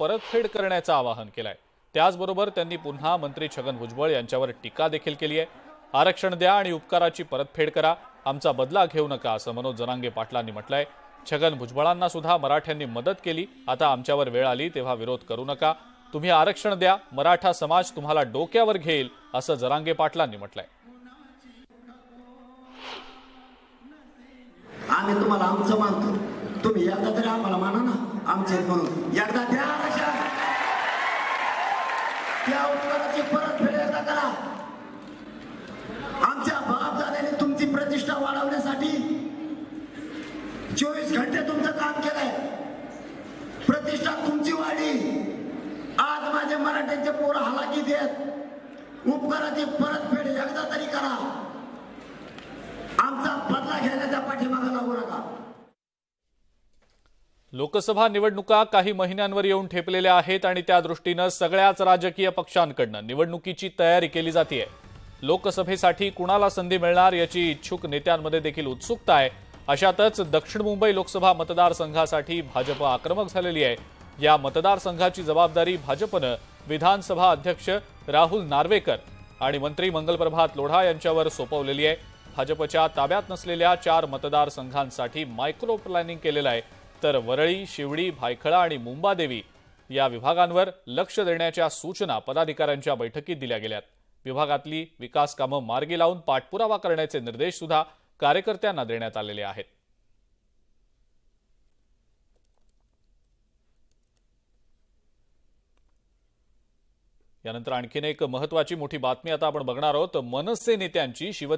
परतफेड करण्याचं आवाहन केलंय आहे त्याचबरोबर त्यांनी पुन्हा मंत्री छगन भुजबळ यांच्यावर टीका देखील केली आहे आरक्षण द्या आणि उपकाराची परतफेड करा आमचा बदला घेऊ नका असं मनोज जनांगे पाटलांनी म्हटलंय छगन भुजबळांना सुद्धा मराठ्यांनी मदत केली आता आमच्यावर वेळ आली तेव्हा विरोध करू नका तुम्ही आरक्षण द्या मराठा समाज तुम्हाला डोक्यावर घेईल असं जरांगे पाटलांनी म्हटलंय आम्ही तुम्हाला आमचं मानतो तुम्ही तरी आम्हाला माना कामछेद करून एकदा द्या आरक्षण त्या परत परतफेड एकदा करा आमच्या बाप झालेले तुमची प्रतिष्ठा वाढवण्यासाठी चोवीस घंटे तुमचं काम केलंय प्रतिष्ठा तुमची वाढी आज माझे मराठ्यांचे पोरं हलाकी देत उपकाराची परत परतफेड एकदा तरी करा आमचा बदला घेण्याच्या पाठीमागा लागू नका लोकसभा निवडणुका काही महिन्यांवर येऊन ठेपलेल्या आहेत आणि त्या दृष्टीनं सगळ्याच राजकीय पक्षांकडनं निवडणुकीची तयारी केली जाते लोकसभेसाठी कुणाला संधी मिळणार याची इच्छुक नेत्यांमध्ये देखील उत्सुकता आहे अशातच दक्षिण मुंबई लोकसभा मतदारसंघासाठी भाजप आक्रमक झालेली आहे या मतदारसंघाची जबाबदारी भाजपनं विधानसभा अध्यक्ष राहुल नार्वेकर आणि मंत्री मंगलप्रभात लोढा यांच्यावर सोपवलेली आहे भाजपच्या ताब्यात नसलेल्या चार मतदारसंघांसाठी मायक्रो प्लॅनिंग केलेलं आहे तर वरळी शिवडी भायखळा आणि मुंबादेवी या विभागांवर लक्ष देण्याच्या सूचना पदाधिकाऱ्यांच्या बैठकीत दिल्या गेल्यात विभागातली विकास कामं मार्गी लावून पाठपुरावा करण्याचे निर्देश सुद्धा कार्यकर्त्यांना देण्यात आलेले आहेत यानंतर आणखीन एक महत्वाची मोठी बातमी आता आपण बघणार आहोत मनसे नेत्यांची शिव